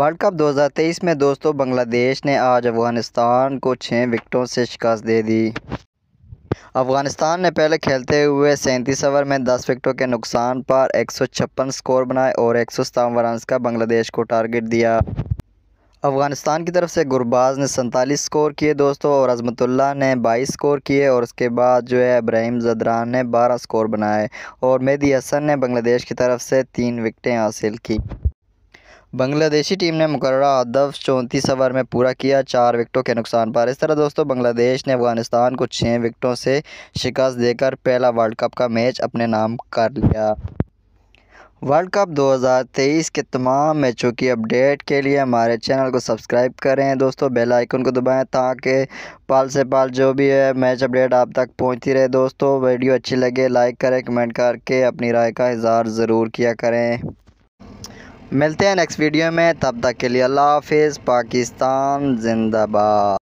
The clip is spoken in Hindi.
वर्ल्ड कप 2023 में दोस्तों बांग्लादेश ने आज अफ़गानिस्तान को छः विकटों से शिकस्त दे दी अफ़गानिस्तान ने पहले खेलते हुए सैंतीस ओवर में दस विकटों के नुकसान पर एक स्कोर बनाए और एक रन का बांग्लादेश को टारगेट दिया अफ़गानिस्तान की तरफ से गुरबाज ने सैंतालीस स्कोर किए दोस्तों और अजमतुल्ला ने बाईस स्कोर किए और उसके बाद जो है इब्राहिम जदरान ने बारह स्कोर बनाए और मेदी हसन ने बांग्लादेश की तरफ से तीन विकटें हासिल की बांग्लादेशी टीम ने मुकर्रा अदब चौंतीस ओवर में पूरा किया चार विकटों के नुकसान पर इस तरह दोस्तों बांग्लादेश ने अफगानिस्तान को छः विकटों से शिकस्त देकर पहला वर्ल्ड कप का मैच अपने नाम कर लिया वर्ल्ड कप 2023 के तमाम मैचों की अपडेट के लिए हमारे चैनल को सब्सक्राइब करें दोस्तों बेल आइकन को दबाएं ताकि पाल से पाल जो भी है मैच अपडेट आप तक पहुंचती रहे दोस्तों वीडियो अच्छी लगे लाइक करें कमेंट करके अपनी राय का इजहार ज़रूर किया करें मिलते हैं नेक्स्ट वीडियो में तब तक के लिए अल्लाह हाफिज़ पाकिस्तान जिंदाबाद